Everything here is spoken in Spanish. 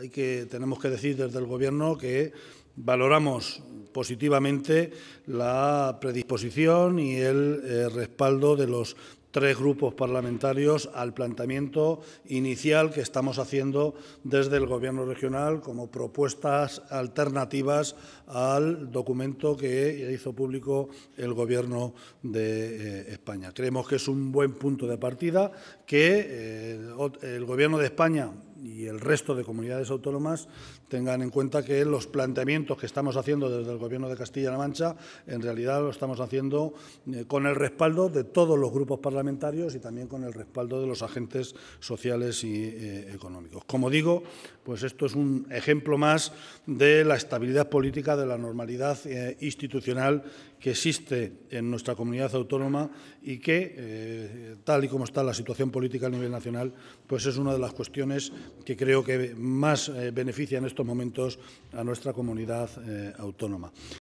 hay que, tenemos que decir desde el Gobierno que valoramos positivamente la predisposición y el eh, respaldo de los tres grupos parlamentarios al planteamiento inicial que estamos haciendo desde el Gobierno regional como propuestas alternativas al documento que hizo público el Gobierno de eh, España. Creemos que es un buen punto de partida que eh, el Gobierno de España y el resto de comunidades autónomas tengan en cuenta que los planteamientos que estamos haciendo desde el Gobierno de Castilla-La Mancha, en realidad lo estamos haciendo eh, con el respaldo de todos los grupos parlamentarios y también con el respaldo de los agentes sociales y eh, económicos. Como digo, pues esto es un ejemplo más de la estabilidad política, de la normalidad eh, institucional que existe en nuestra comunidad autónoma y que, tal y como está la situación política a nivel nacional, pues es una de las cuestiones que creo que más eh, beneficia en estos momentos a nuestra comunidad eh, autónoma.